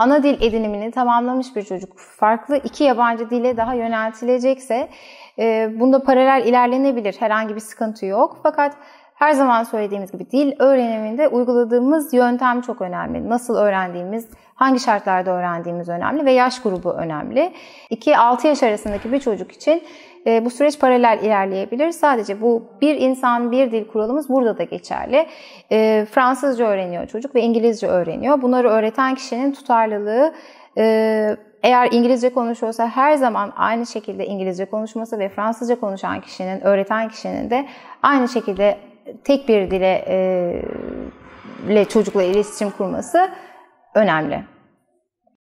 ana dil edinimini tamamlamış bir çocuk farklı iki yabancı dile daha yöneltilecekse e, bunda paralel ilerlenebilir. Herhangi bir sıkıntı yok. Fakat her zaman söylediğimiz gibi dil öğreniminde uyguladığımız yöntem çok önemli. Nasıl öğrendiğimiz, hangi şartlarda öğrendiğimiz önemli ve yaş grubu önemli. 2-6 yaş arasındaki bir çocuk için e, bu süreç paralel ilerleyebilir. Sadece bu bir insan bir dil kuralımız burada da geçerli. E, Fransızca öğreniyor çocuk ve İngilizce öğreniyor. Bunları öğreten kişinin tutarlılığı e, eğer İngilizce konuşuyorsa her zaman aynı şekilde İngilizce konuşması ve Fransızca konuşan kişinin, öğreten kişinin de aynı şekilde tek bir dile ile çocukla iletişim kurması önemli.